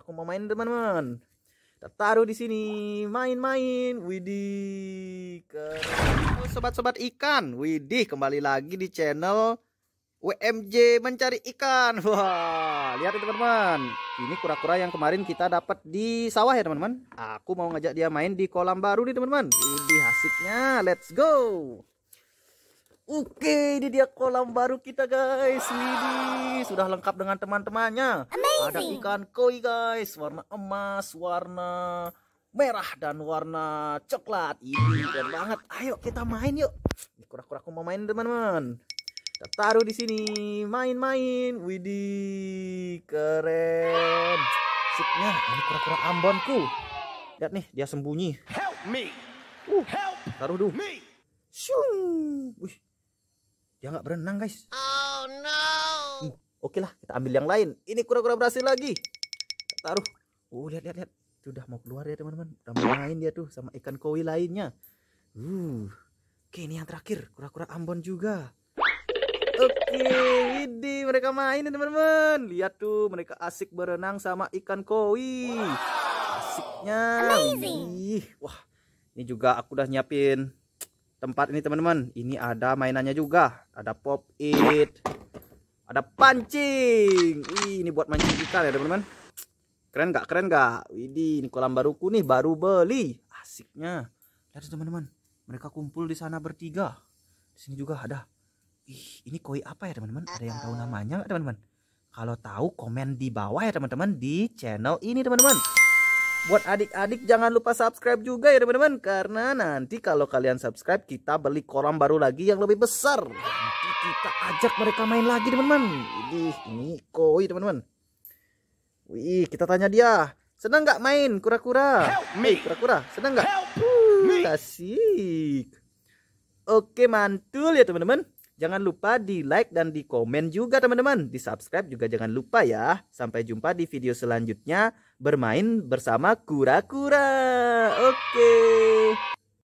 Aku mau main teman-teman. Kita taruh di sini, main-main. Widih, keren. Oh, sobat-sobat ikan, widih kembali lagi di channel WMJ mencari ikan. Wah, lihat ya, teman-teman. Ini kura-kura yang kemarin kita dapat di sawah ya teman-teman. Aku mau ngajak dia main di kolam baru nih teman-teman. di hasilnya, Let's go. Oke, ini dia kolam baru kita guys. Widih sudah lengkap dengan teman-temannya. Ada ikan koi guys, warna emas, warna merah dan warna coklat. Ini keren banget. Ayo kita main yuk. Kura-kura aku mau main teman-teman. Kita taruh di sini, main-main. Widih, keren. Sipnya, ini kura-kura Ambonku. Lihat nih, dia sembunyi. Help me. Uh, taruh dulu. Shung. Wih. Dia nggak berenang, guys. Uh. Oke lah, kita ambil yang lain. Ini kura-kura berhasil lagi. taruh. Oh, lihat lihat lihat. Sudah mau keluar ya, teman-teman. Udah main dia tuh sama ikan koi lainnya. Uh. Oke, ini yang terakhir, kura-kura Ambon juga. Oke, ini mereka main ya, teman-teman. Lihat tuh, mereka asik berenang sama ikan koi. Asiknya. Wih, wah. Ini juga aku udah nyiapin tempat ini teman-teman. Ini ada mainannya juga. Ada pop it, ada pancing Wih, ini buat mancing ikan ya teman-teman keren gak keren nggak ini kolam baruku nih baru beli asiknya lihat teman-teman mereka kumpul di sana bertiga di sini juga ada Ih, ini koi apa ya teman-teman ada yang tahu namanya nggak teman-teman kalau tahu komen di bawah ya teman-teman di channel ini teman-teman Buat adik-adik jangan lupa subscribe juga ya teman-teman Karena nanti kalau kalian subscribe kita beli kolam baru lagi yang lebih besar Nanti kita ajak mereka main lagi teman-teman Ini, ini koi teman-teman Wih kita tanya dia Senang nggak main kura-kura? Hey eh, kura-kura senang nggak? Uh, asik Oke mantul ya teman-teman Jangan lupa di like dan di komen juga teman-teman. Di subscribe juga jangan lupa ya. Sampai jumpa di video selanjutnya bermain bersama kura-kura. Oke. Okay.